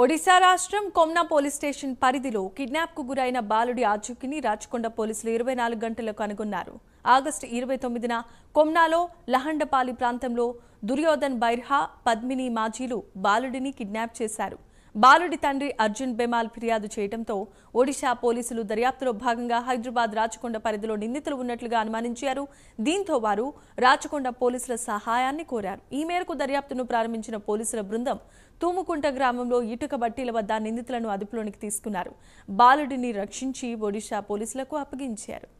ఒడిశా రాష్ట్రం Komna police station పరిధిలో kidnap కు గురైన బాలుడి ఆచూకీని రాచకొండ పోలీసులు ఇరవై నాలుగు గంటలకు కనుగొన్నారు ఆగస్టు ఇరవై తొమ్మిదిన కొమ్నాలో లహండపాలి ప్రాంతంలో దుర్యోధన్ బైర్హా పద్మిని మాజీలు బాలుడిని కిడ్నాప్ చేశారు బాలుడి తండ్రి అర్జున్ బెమాల్ ఫిర్యాదు చేయడంతో ఒడిశా పోలీసులు దర్యాప్తులో భాగంగా హైదరాబాద్ రాచకొండ పరిధిలో నిందితులు ఉన్నట్లుగా అనుమానించారు దీంతో వారు రాచకొండ పోలీసుల సహాయాన్ని కోరారు ఈ మేరకు దర్యాప్తును ప్రారంభించిన పోలీసుల బృందం తూముకుంట గ్రామంలో ఇటుక బట్టీల వద్ద నిందితులను అదుపులోనికి తీసుకున్నారు బాలుడిని రక్షించి ఒడిశా పోలీసులకు అప్పగించారు